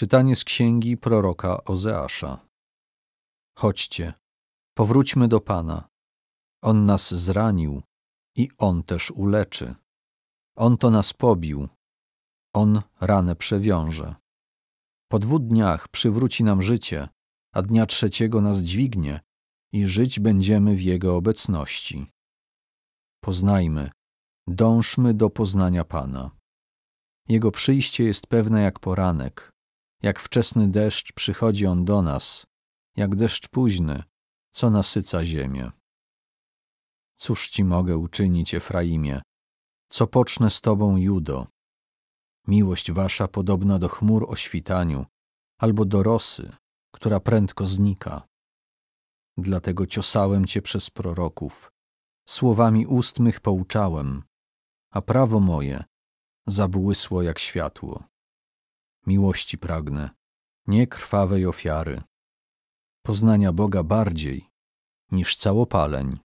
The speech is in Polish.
Czytanie z księgi proroka Ozeasza. Chodźcie, powróćmy do Pana. On nas zranił i On też uleczy. On to nas pobił. On ranę przewiąże. Po dwóch dniach przywróci nam życie, a dnia trzeciego nas dźwignie i żyć będziemy w Jego obecności. Poznajmy, dążmy do poznania Pana. Jego przyjście jest pewne jak poranek, jak wczesny deszcz przychodzi on do nas, jak deszcz późny, co nasyca ziemię. Cóż ci mogę uczynić, Efraimie? Co pocznę z tobą, Judo? Miłość wasza podobna do chmur o świtaniu, albo do rosy, która prędko znika. Dlatego ciosałem cię przez proroków, słowami ust mych pouczałem, a prawo moje zabłysło jak światło miłości pragnę, nie krwawej ofiary, poznania Boga bardziej niż całopaleń.